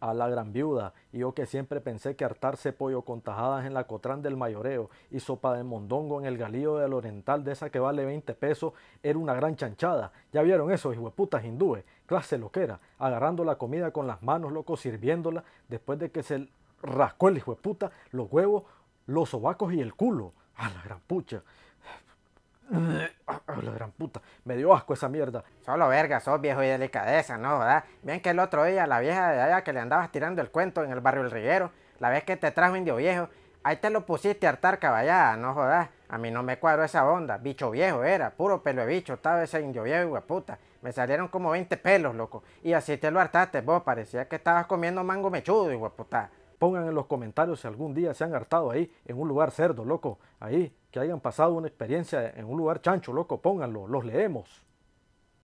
a la gran viuda, yo que siempre pensé que hartarse pollo con tajadas en la Cotrán del Mayoreo y sopa de mondongo en el galío del Oriental de esa que vale 20 pesos era una gran chanchada. Ya vieron esos puta hindúes, clase loquera, agarrando la comida con las manos, loco, sirviéndola después de que se rascó el hijueputa, los huevos, los sobacos y el culo. A la gran pucha. A la gran puta. Me dio asco esa mierda. Solo verga, sos viejo y delicadeza, ¿no? ¿Verdad? Bien que el otro día la vieja de allá que le andabas tirando el cuento en el barrio El Riguero, la vez que te trajo Indio Viejo, ahí te lo pusiste a hartar caballada, no jodas. A mí no me cuadró esa onda, bicho viejo era, puro pelo de bicho, estaba ese indio viejo, puta. Me salieron como 20 pelos, loco. Y así te lo hartaste, vos, parecía que estabas comiendo mango mechudo, puta. Pongan en los comentarios si algún día se han hartado ahí en un lugar cerdo, loco. Ahí, que hayan pasado una experiencia en un lugar chancho, loco. Pónganlo, los leemos.